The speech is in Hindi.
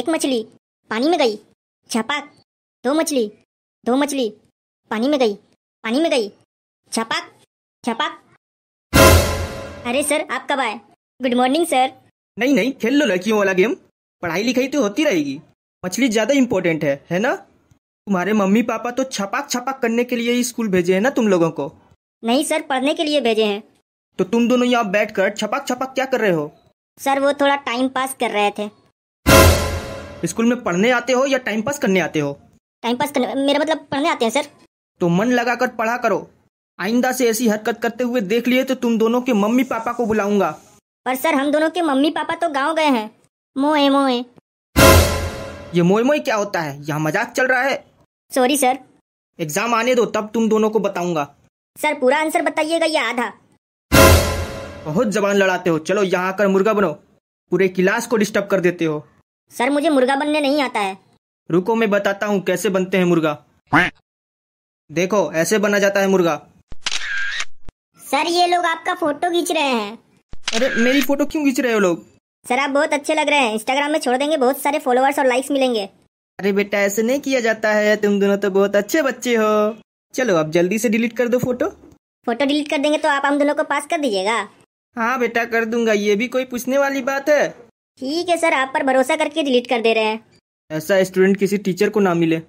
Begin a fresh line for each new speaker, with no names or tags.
एक मछली पानी में गई छपाक दो मछली दो मछली पानी में गई पानी में गई छपाक छपाक अरे सर आप कब आए गुड मॉर्निंग सर
नहीं नहीं खेल लो लड़कियों वाला गेम पढ़ाई लिखाई तो होती रहेगी मछली ज्यादा इम्पोर्टेंट है है ना तुम्हारे मम्मी पापा तो छपाक
छपाक करने के लिए ही स्कूल भेजे हैं ना तुम लोगों को नहीं सर पढ़ने के लिए भेजे हैं तो तुम दोनों यहाँ बैठ कर छपाक छपाक क्या कर रहे हो सर वो थोड़ा टाइम पास कर रहे थे
स्कूल में पढ़ने आते हो या टाइम पास करने आते हो
टाइम पास करने मेरा मतलब पढ़ने आते हैं सर
तो मन लगाकर पढ़ा करो आइंदा से ऐसी हरकत करते हुए देख लिए तो तुम दोनों के मम्मी पापा को बुलाऊंगा
पर सर हम दोनों के मम्मी पापा तो गाँव गए हैं मोए मोए
ये मोए मोए क्या होता है यहाँ मजाक चल रहा है सॉरी सर एग्जाम आने दो तब तुम दोनों को बताऊंगा
सर पूरा आंसर बताइएगा या आधा
बहुत जबान लड़ाते हो चलो यहाँ आकर मुर्गा बनो पूरे क्लास को डिस्टर्ब कर देते हो
सर मुझे मुर्गा बनने नहीं आता है
रुको मैं बताता हूँ कैसे बनते हैं मुर्गा देखो ऐसे बना जाता है मुर्गा
सर ये लोग आपका फोटो खींच रहे हैं अरे मेरी फोटो क्यों खींच रहे हो लोग सर आप बहुत अच्छे लग रहे हैं इंस्टाग्राम में छोड़ देंगे बहुत सारे फॉलोअर्स और लाइक्स मिलेंगे अरे बेटा ऐसे नहीं किया जाता है तुम दोनों तो बहुत अच्छे बच्चे हो चलो अब जल्दी से डिलीट कर दो फोटो फोटो डिलीट कर देंगे तो आप हम दोनों को पास कर दीजिएगा हाँ बेटा कर दूंगा ये भी कोई पूछने वाली बात है ठीक है सर आप पर भरोसा करके डिलीट कर दे रहे हैं
ऐसा स्टूडेंट किसी टीचर को ना मिले